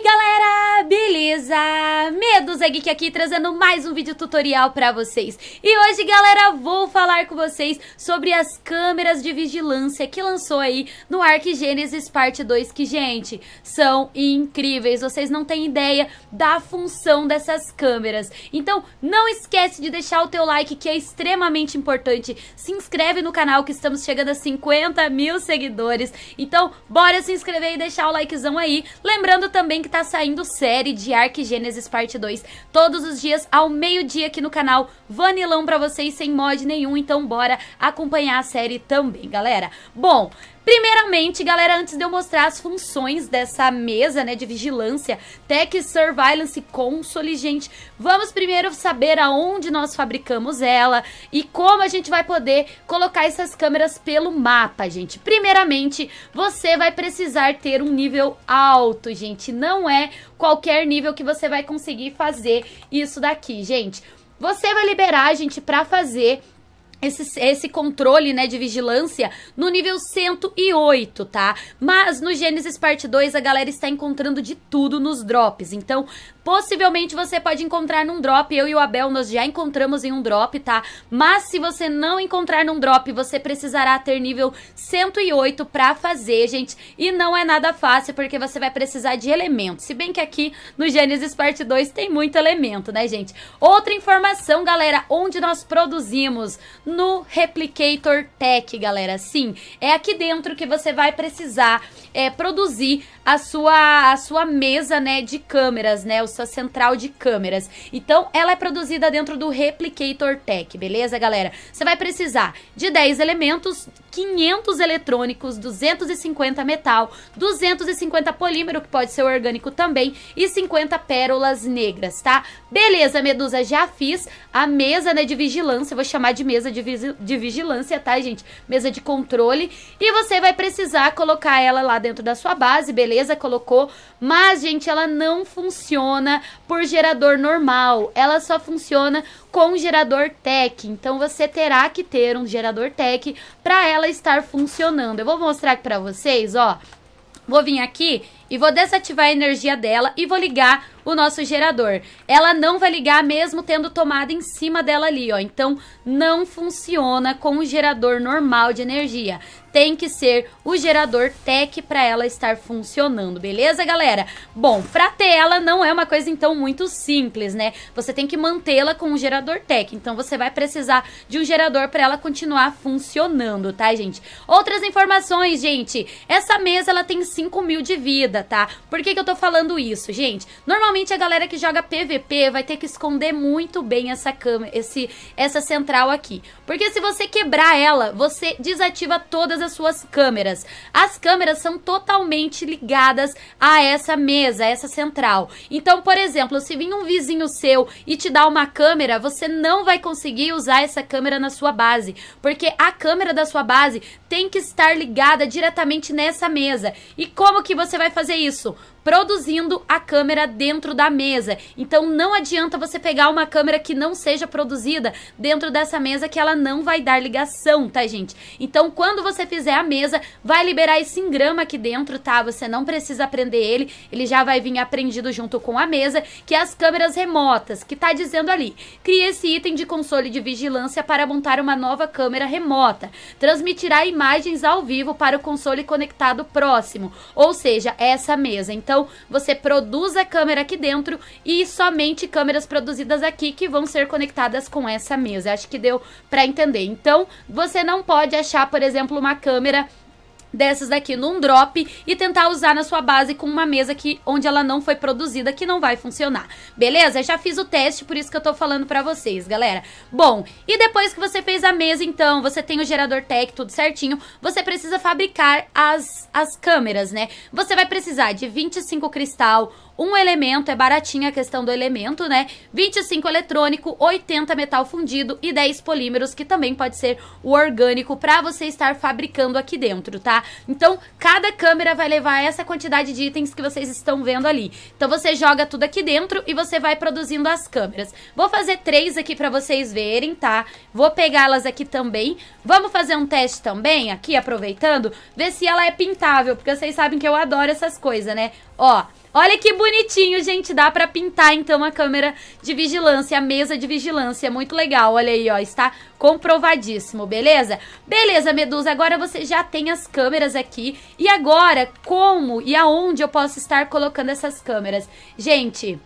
galera! beleza? Medusa Geek aqui trazendo mais um vídeo tutorial pra vocês. E hoje, galera, vou falar com vocês sobre as câmeras de vigilância que lançou aí no Arc Genesis Parte 2, que, gente, são incríveis. Vocês não têm ideia da função dessas câmeras. Então, não esquece de deixar o teu like, que é extremamente importante. Se inscreve no canal, que estamos chegando a 50 mil seguidores. Então, bora se inscrever e deixar o likezão aí. Lembrando também que tá saindo série de Arque Gênesis Parte 2 todos os dias ao meio-dia aqui no canal. Vanilão para vocês sem mod nenhum, então bora acompanhar a série também, galera. Bom, Primeiramente, galera, antes de eu mostrar as funções dessa mesa, né, de vigilância, Tech Surveillance Console, gente, vamos primeiro saber aonde nós fabricamos ela e como a gente vai poder colocar essas câmeras pelo mapa, gente. Primeiramente, você vai precisar ter um nível alto, gente, não é qualquer nível que você vai conseguir fazer isso daqui, gente. Você vai liberar, gente, pra fazer esse, esse, controle, né, de vigilância no nível 108, tá? Mas no Genesis Parte 2 a galera está encontrando de tudo nos drops. Então, possivelmente você pode encontrar num drop. Eu e o Abel nós já encontramos em um drop, tá? Mas se você não encontrar num drop, você precisará ter nível 108 para fazer, gente. E não é nada fácil porque você vai precisar de elementos. Se bem que aqui no Genesis Parte 2 tem muito elemento, né, gente? Outra informação, galera, onde nós produzimos no Replicator Tech, galera. Sim, é aqui dentro que você vai precisar é, produzir a sua, a sua mesa né, de câmeras, né? A sua central de câmeras. Então, ela é produzida dentro do Replicator Tech, beleza, galera? Você vai precisar de 10 elementos, 500 eletrônicos, 250 metal, 250 polímero, que pode ser orgânico também, e 50 pérolas negras, tá? Beleza, Medusa, já fiz a mesa né, de vigilância, vou chamar de mesa de, de vigilância, tá, gente? Mesa de controle. E você vai precisar colocar ela lá dentro da sua base, beleza? Colocou, mas, gente, ela não funciona por gerador normal, ela só funciona com gerador tech. Então, você terá que ter um gerador tech para ela ela estar funcionando. Eu vou mostrar aqui para vocês, ó. Vou vir aqui e vou desativar a energia dela e vou ligar o nosso gerador. Ela não vai ligar mesmo tendo tomada em cima dela ali, ó. Então não funciona com o gerador normal de energia. Tem que ser o gerador tech para ela estar funcionando, beleza, galera? Bom, para ter ela não é uma coisa então muito simples, né? Você tem que mantê-la com o gerador tech. Então você vai precisar de um gerador para ela continuar funcionando, tá, gente? Outras informações, gente. Essa mesa ela tem 5 mil de vida tá? Por que, que eu tô falando isso, gente? Normalmente a galera que joga PVP vai ter que esconder muito bem essa câmera, esse, essa central aqui. Porque se você quebrar ela, você desativa todas as suas câmeras. As câmeras são totalmente ligadas a essa mesa, a essa central. Então, por exemplo, se vir um vizinho seu e te dar uma câmera, você não vai conseguir usar essa câmera na sua base, porque a câmera da sua base tem que estar ligada diretamente nessa mesa. E como que você vai fazer fazer isso produzindo a câmera dentro da mesa. Então não adianta você pegar uma câmera que não seja produzida dentro dessa mesa que ela não vai dar ligação, tá, gente? Então quando você fizer a mesa, vai liberar esse engrama aqui dentro, tá? Você não precisa prender ele, ele já vai vir aprendido junto com a mesa, que é as câmeras remotas, que tá dizendo ali, crie esse item de console de vigilância para montar uma nova câmera remota. Transmitirá imagens ao vivo para o console conectado próximo, ou seja, essa mesa. Então então, você produz a câmera aqui dentro e somente câmeras produzidas aqui que vão ser conectadas com essa mesa. Acho que deu para entender. Então, você não pode achar, por exemplo, uma câmera dessas daqui num drop e tentar usar na sua base com uma mesa que onde ela não foi produzida que não vai funcionar. Beleza? Já fiz o teste, por isso que eu tô falando pra vocês, galera. Bom, e depois que você fez a mesa, então, você tem o gerador tech, tudo certinho, você precisa fabricar as, as câmeras, né? Você vai precisar de 25 cristal, um elemento, é baratinha a questão do elemento, né? 25 eletrônico, 80 metal fundido e 10 polímeros, que também pode ser o orgânico para você estar fabricando aqui dentro, tá? Então, cada câmera vai levar essa quantidade de itens que vocês estão vendo ali. Então, você joga tudo aqui dentro e você vai produzindo as câmeras. Vou fazer três aqui para vocês verem, tá? Vou pegá-las aqui também. Vamos fazer um teste também, aqui, aproveitando, ver se ela é pintável, porque vocês sabem que eu adoro essas coisas, né? Ó, Olha que bonitinho, gente. Dá pra pintar, então, a câmera de vigilância, a mesa de vigilância. Muito legal. Olha aí, ó. Está comprovadíssimo, beleza? Beleza, Medusa. Agora você já tem as câmeras aqui. E agora, como e aonde eu posso estar colocando essas câmeras? Gente...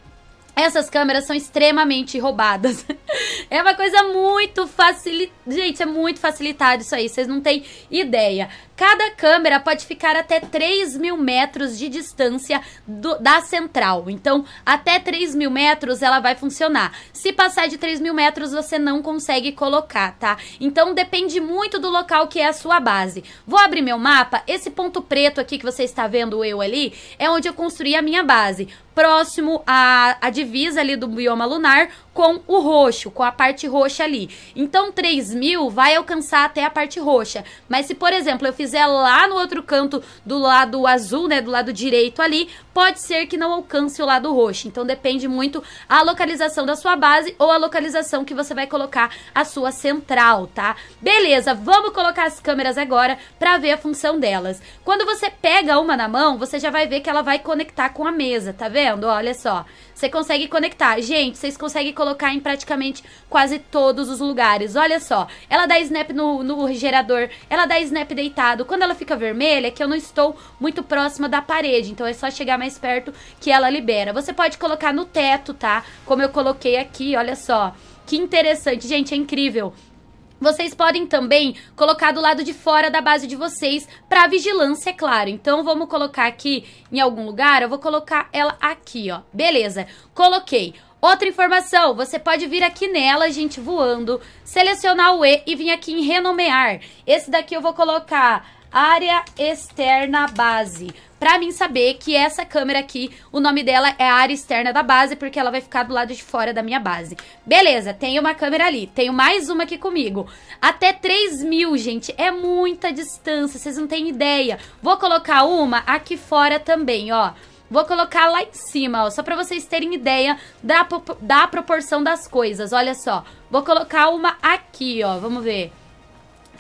Essas câmeras são extremamente roubadas. é uma coisa muito facilitada. Gente, é muito facilitado isso aí, vocês não têm ideia. Cada câmera pode ficar até 3 mil metros de distância do, da central. Então, até 3 mil metros ela vai funcionar. Se passar de 3 mil metros, você não consegue colocar, tá? Então, depende muito do local que é a sua base. Vou abrir meu mapa. Esse ponto preto aqui que você está vendo eu ali, é onde eu construí a minha base próximo à, à divisa ali do bioma lunar, com o roxo, com a parte roxa ali. Então, 3 mil vai alcançar até a parte roxa. Mas se, por exemplo, eu fizer lá no outro canto do lado azul, né, do lado direito ali, pode ser que não alcance o lado roxo. Então, depende muito a localização da sua base ou a localização que você vai colocar a sua central, tá? Beleza, vamos colocar as câmeras agora para ver a função delas. Quando você pega uma na mão, você já vai ver que ela vai conectar com a mesa, tá vendo? Olha só. Você consegue conectar. Gente, vocês conseguem colocar em praticamente quase todos os lugares. Olha só, ela dá snap no, no gerador, ela dá snap deitado. Quando ela fica vermelha, é que eu não estou muito próxima da parede, então é só chegar mais perto que ela libera. Você pode colocar no teto, tá? Como eu coloquei aqui, olha só. Que interessante, gente, é incrível. Vocês podem também colocar do lado de fora da base de vocês para vigilância, é claro. Então, vamos colocar aqui em algum lugar. Eu vou colocar ela aqui, ó. Beleza, coloquei. Outra informação, você pode vir aqui nela, gente, voando, selecionar o E e vir aqui em renomear. Esse daqui eu vou colocar área externa base pra mim saber que essa câmera aqui, o nome dela é a área externa da base, porque ela vai ficar do lado de fora da minha base. Beleza, tem uma câmera ali, tenho mais uma aqui comigo. Até 3 mil, gente, é muita distância, vocês não têm ideia. Vou colocar uma aqui fora também, ó. Vou colocar lá em cima, ó, só pra vocês terem ideia da, da proporção das coisas, olha só. Vou colocar uma aqui, ó, vamos ver.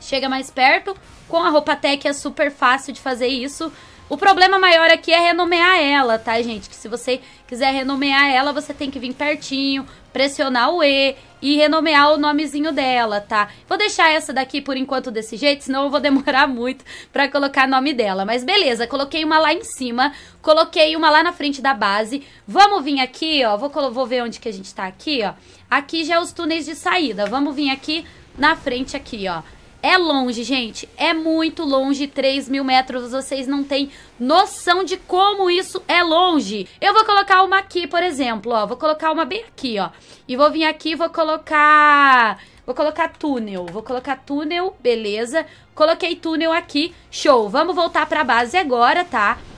Chega mais perto, com a roupa tech é super fácil de fazer isso. O problema maior aqui é renomear ela, tá, gente? Que se você quiser renomear ela, você tem que vir pertinho, pressionar o E e renomear o nomezinho dela, tá? Vou deixar essa daqui por enquanto desse jeito, senão eu vou demorar muito pra colocar nome dela. Mas beleza, coloquei uma lá em cima, coloquei uma lá na frente da base. Vamos vir aqui, ó, vou, vou ver onde que a gente tá aqui, ó. Aqui já é os túneis de saída, vamos vir aqui na frente aqui, ó. É longe, gente. É muito longe. 3 mil metros. Vocês não têm noção de como isso é longe. Eu vou colocar uma aqui, por exemplo. Ó. Vou colocar uma bem aqui, ó. E vou vir aqui e vou colocar... Vou colocar túnel. Vou colocar túnel. Beleza. Coloquei túnel aqui. Show. Vamos voltar pra base agora, tá? Tá?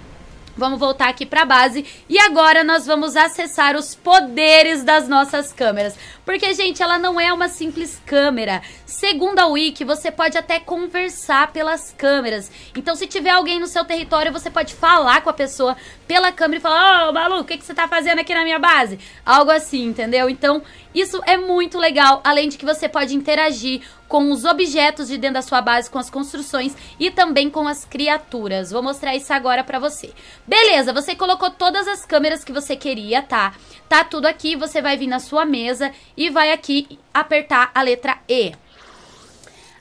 Vamos voltar aqui para a base e agora nós vamos acessar os poderes das nossas câmeras. Porque, gente, ela não é uma simples câmera. Segundo a Wiki, você pode até conversar pelas câmeras. Então, se tiver alguém no seu território, você pode falar com a pessoa pela câmera e falar Ô, oh, maluco, o que, que você tá fazendo aqui na minha base? Algo assim, entendeu? Então, isso é muito legal, além de que você pode interagir com os objetos de dentro da sua base, com as construções e também com as criaturas. Vou mostrar isso agora pra você. Beleza, você colocou todas as câmeras que você queria, tá? Tá tudo aqui, você vai vir na sua mesa e vai aqui apertar a letra E.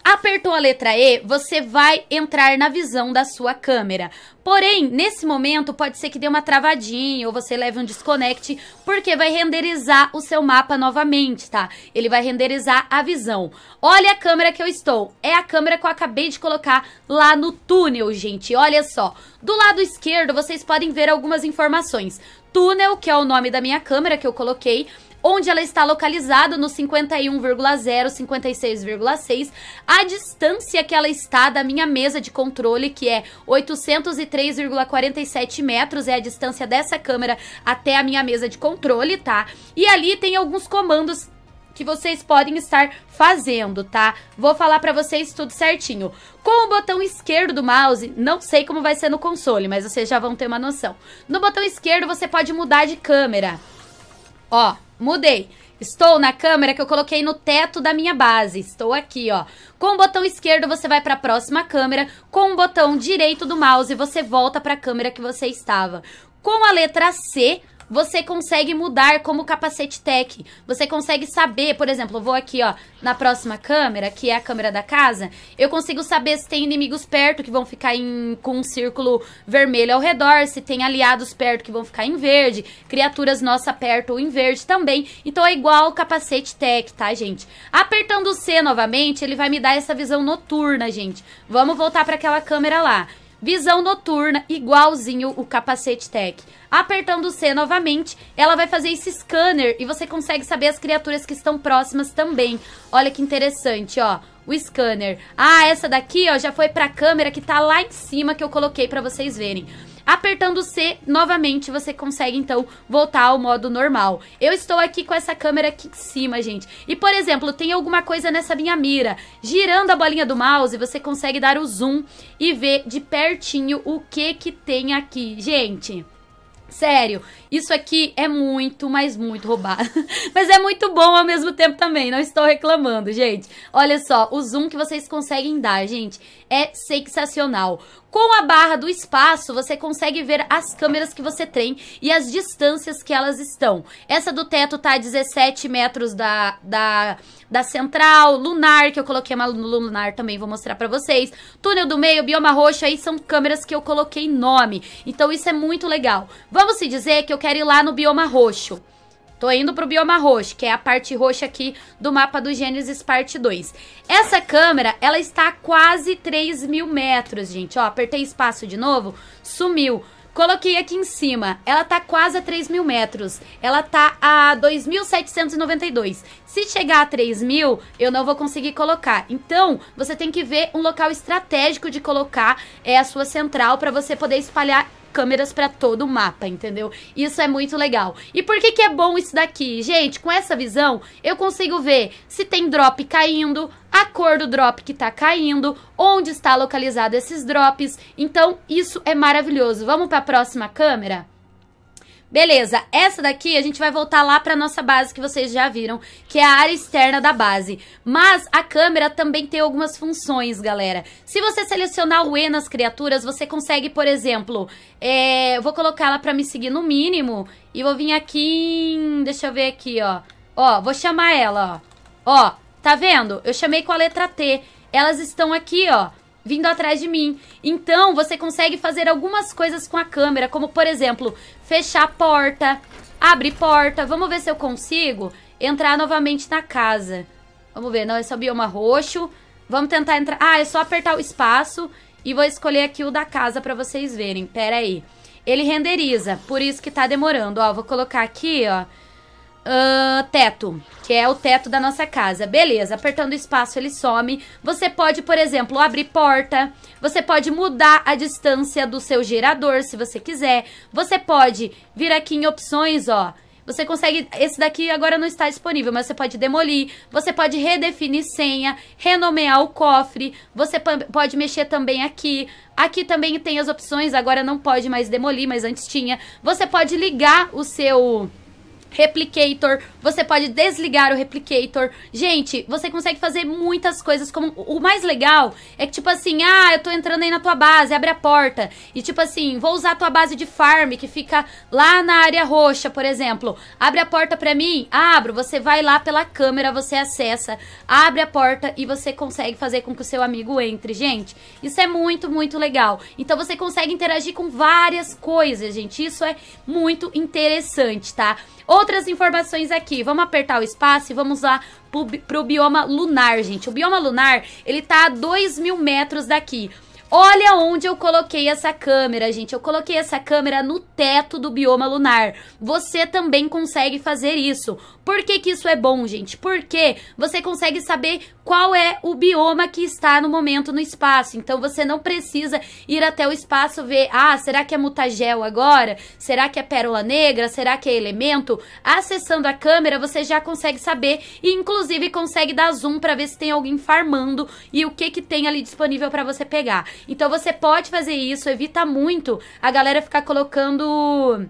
Apertou a letra E, você vai entrar na visão da sua câmera. Porém, nesse momento, pode ser que dê uma travadinha ou você leve um desconecte, porque vai renderizar o seu mapa novamente, tá? Ele vai renderizar a visão. Olha a câmera que eu estou. É a câmera que eu acabei de colocar lá no túnel, gente. Olha só. Do lado esquerdo, vocês podem ver algumas informações. Túnel, que é o nome da minha câmera que eu coloquei, onde ela está localizada no 51,0, 56,6, a distância que ela está da minha mesa de controle, que é 803,47 metros, é a distância dessa câmera até a minha mesa de controle, tá? E ali tem alguns comandos que vocês podem estar fazendo, tá? Vou falar para vocês tudo certinho. Com o botão esquerdo do mouse, não sei como vai ser no console, mas vocês já vão ter uma noção. No botão esquerdo você pode mudar de câmera. Ó, Mudei. Estou na câmera que eu coloquei no teto da minha base. Estou aqui, ó. Com o botão esquerdo você vai para a próxima câmera, com o botão direito do mouse você volta para a câmera que você estava. Com a letra C, você consegue mudar como capacete tech. Você consegue saber, por exemplo, eu vou aqui, ó, na próxima câmera, que é a câmera da casa, eu consigo saber se tem inimigos perto que vão ficar em, com um círculo vermelho ao redor, se tem aliados perto que vão ficar em verde, criaturas nossa perto ou em verde também. Então é igual o capacete tech, tá, gente? Apertando o C novamente, ele vai me dar essa visão noturna, gente. Vamos voltar para aquela câmera lá. Visão noturna, igualzinho o capacete tech. Apertando o C novamente, ela vai fazer esse scanner e você consegue saber as criaturas que estão próximas também. Olha que interessante, ó o scanner. Ah, essa daqui, ó, já foi pra câmera que tá lá em cima que eu coloquei pra vocês verem. Apertando C, novamente, você consegue, então, voltar ao modo normal. Eu estou aqui com essa câmera aqui em cima, gente. E, por exemplo, tem alguma coisa nessa minha mira. Girando a bolinha do mouse, você consegue dar o zoom e ver de pertinho o que que tem aqui. Gente... Sério, isso aqui é muito, mas muito roubado. mas é muito bom ao mesmo tempo também, não estou reclamando, gente. Olha só, o zoom que vocês conseguem dar, gente, é sensacional. Com a barra do espaço, você consegue ver as câmeras que você tem e as distâncias que elas estão. Essa do teto tá a 17 metros da, da, da central, lunar, que eu coloquei uma lunar também, vou mostrar pra vocês. Túnel do meio, bioma roxo, aí são câmeras que eu coloquei nome. Então isso é muito legal. Vamos se dizer que eu quero ir lá no bioma roxo. Tô indo pro bioma roxo, que é a parte roxa aqui do mapa do Gênesis parte 2. Essa câmera, ela está a quase 3 mil metros, gente. Ó, apertei espaço de novo, sumiu. Coloquei aqui em cima, ela tá quase a 3 mil metros, ela tá a 2.792. Se chegar a 3 mil, eu não vou conseguir colocar. Então, você tem que ver um local estratégico de colocar é, a sua central para você poder espalhar câmeras para todo o mapa, entendeu? Isso é muito legal. E por que que é bom isso daqui? Gente, com essa visão, eu consigo ver se tem drop caindo, a cor do drop que tá caindo, onde está localizado esses drops. Então, isso é maravilhoso. Vamos para a próxima câmera? Beleza, essa daqui a gente vai voltar lá pra nossa base que vocês já viram, que é a área externa da base. Mas a câmera também tem algumas funções, galera. Se você selecionar o E nas criaturas, você consegue, por exemplo, é... vou colocar ela pra me seguir no mínimo e vou vir aqui em... deixa eu ver aqui, ó. Ó, vou chamar ela, ó. Ó, tá vendo? Eu chamei com a letra T. Elas estão aqui, ó vindo atrás de mim. Então, você consegue fazer algumas coisas com a câmera, como, por exemplo, fechar a porta, abrir porta. Vamos ver se eu consigo entrar novamente na casa. Vamos ver, não, é só bioma roxo. Vamos tentar entrar... Ah, é só apertar o espaço e vou escolher aqui o da casa pra vocês verem. Pera aí. Ele renderiza, por isso que tá demorando. Ó, vou colocar aqui, ó... Uh, teto, que é o teto da nossa casa. Beleza, apertando o espaço ele some. Você pode, por exemplo, abrir porta. Você pode mudar a distância do seu gerador, se você quiser. Você pode vir aqui em opções, ó. Você consegue. Esse daqui agora não está disponível, mas você pode demolir, você pode redefinir senha, renomear o cofre, você pode mexer também aqui. Aqui também tem as opções, agora não pode mais demolir, mas antes tinha. Você pode ligar o seu replicator, você pode desligar o replicator. Gente, você consegue fazer muitas coisas como o mais legal é que tipo assim, ah, eu tô entrando aí na tua base, abre a porta. E tipo assim, vou usar a tua base de farm que fica lá na área roxa, por exemplo. Abre a porta para mim? Abro. Você vai lá pela câmera, você acessa, abre a porta e você consegue fazer com que o seu amigo entre, gente. Isso é muito, muito legal. Então você consegue interagir com várias coisas, gente. Isso é muito interessante, tá? Ou Outras informações aqui. Vamos apertar o espaço e vamos lá pro, pro bioma lunar, gente. O bioma lunar, ele tá a 2 mil metros daqui. Olha onde eu coloquei essa câmera, gente. Eu coloquei essa câmera no teto do bioma lunar. Você também consegue fazer isso. Por que, que isso é bom, gente? Porque você consegue saber qual é o bioma que está no momento no espaço. Então você não precisa ir até o espaço ver, ah, será que é mutagel agora? Será que é pérola negra? Será que é elemento? Acessando a câmera, você já consegue saber e inclusive consegue dar zoom para ver se tem alguém farmando e o que que tem ali disponível para você pegar. Então você pode fazer isso, evita muito a galera ficar colocando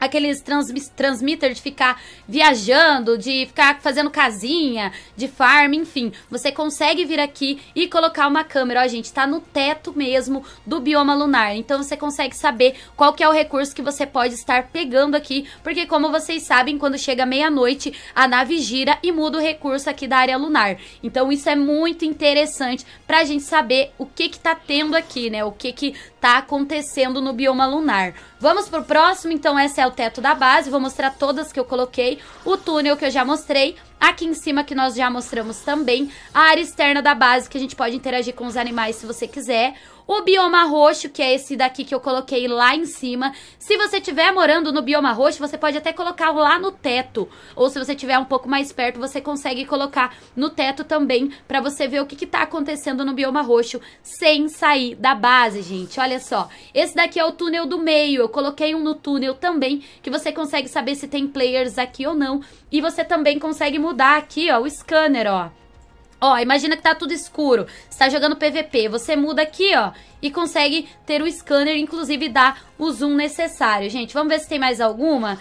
aqueles transmis transmitter de ficar viajando, de ficar fazendo casinha, de farm, enfim. Você consegue vir aqui e colocar uma câmera, ó, gente, tá no teto mesmo do bioma lunar. Então você consegue saber qual que é o recurso que você pode estar pegando aqui, porque como vocês sabem, quando chega meia-noite, a nave gira e muda o recurso aqui da área lunar. Então isso é muito interessante pra gente saber o que que tá tendo aqui, né? O que que está acontecendo no bioma lunar. Vamos pro próximo, então esse é o teto da base, vou mostrar todas que eu coloquei, o túnel que eu já mostrei, aqui em cima que nós já mostramos também, a área externa da base que a gente pode interagir com os animais se você quiser, o bioma roxo, que é esse daqui que eu coloquei lá em cima. Se você estiver morando no bioma roxo, você pode até colocar lá no teto. Ou se você estiver um pouco mais perto, você consegue colocar no teto também para você ver o que, está acontecendo no bioma roxo sem sair da base, gente. Olha só. Esse daqui é o túnel do meio. Eu coloquei um no túnel também, que você consegue saber se tem players aqui ou não. E você também consegue mudar aqui, ó, o scanner, ó. Ó, imagina que tá tudo escuro, tá jogando PVP, você muda aqui, ó, e consegue ter o scanner, inclusive dar o zoom necessário. Gente, vamos ver se tem mais alguma?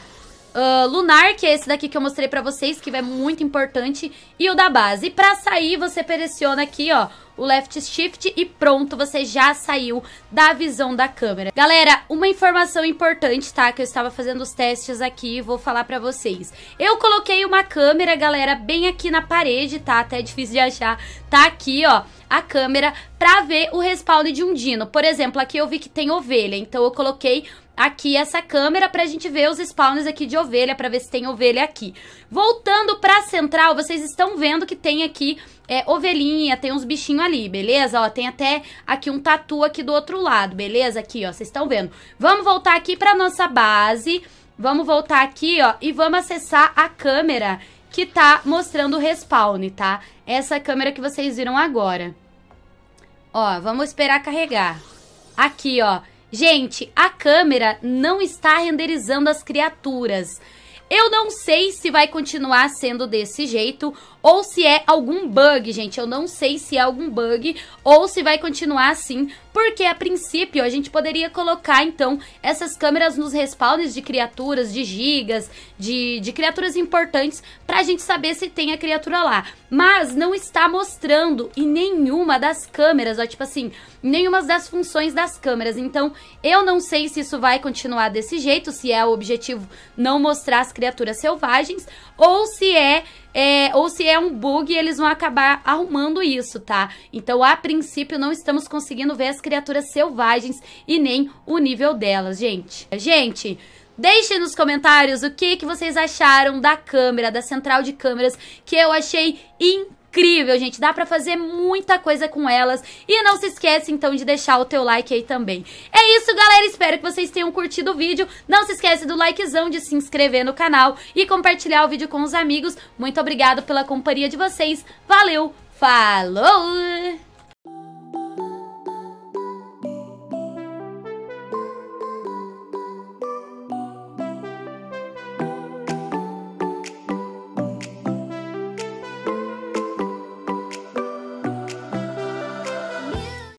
Ah, lunar, que é esse daqui que eu mostrei pra vocês, que é muito importante, e o da base. E pra sair, você pressiona aqui, ó, o left shift e pronto, você já saiu da visão da câmera. Galera, uma informação importante, tá? Que eu estava fazendo os testes aqui e vou falar pra vocês. Eu coloquei uma câmera, galera, bem aqui na parede, tá? Até é difícil de achar. Tá aqui, ó, a câmera pra ver o respawn de um dino. Por exemplo, aqui eu vi que tem ovelha, então eu coloquei aqui essa câmera pra gente ver os spawns aqui de ovelha, pra ver se tem ovelha aqui. Voltando pra central, vocês estão vendo que tem aqui é, ovelhinha, tem uns bichinhos ali, beleza? Ó, tem até aqui um tatu aqui do outro lado, beleza? Aqui, ó, vocês estão vendo. Vamos voltar aqui pra nossa base, vamos voltar aqui, ó, e vamos acessar a câmera que tá mostrando o respawn, tá? Essa câmera que vocês viram agora. Ó, vamos esperar carregar. Aqui, ó. Gente, a câmera não está renderizando as criaturas. Eu não sei se vai continuar sendo desse jeito ou se é algum bug, gente. Eu não sei se é algum bug ou se vai continuar assim, porque a princípio a gente poderia colocar, então, essas câmeras nos respawns de criaturas, de gigas, de, de criaturas importantes, pra gente saber se tem a criatura lá. Mas não está mostrando em nenhuma das câmeras, ó, tipo assim, nenhuma das funções das câmeras. Então, eu não sei se isso vai continuar desse jeito, se é o objetivo não mostrar as criaturas selvagens, ou se é é, ou se é um bug, eles vão acabar arrumando isso, tá? Então, a princípio, não estamos conseguindo ver as criaturas selvagens e nem o nível delas, gente. Gente, Deixem nos comentários o que, que vocês acharam da câmera, da central de câmeras, que eu achei incrível incrível, gente. Dá para fazer muita coisa com elas. E não se esquece, então, de deixar o teu like aí também. É isso, galera. Espero que vocês tenham curtido o vídeo. Não se esquece do likezão, de se inscrever no canal e compartilhar o vídeo com os amigos. Muito obrigado pela companhia de vocês. Valeu, falou!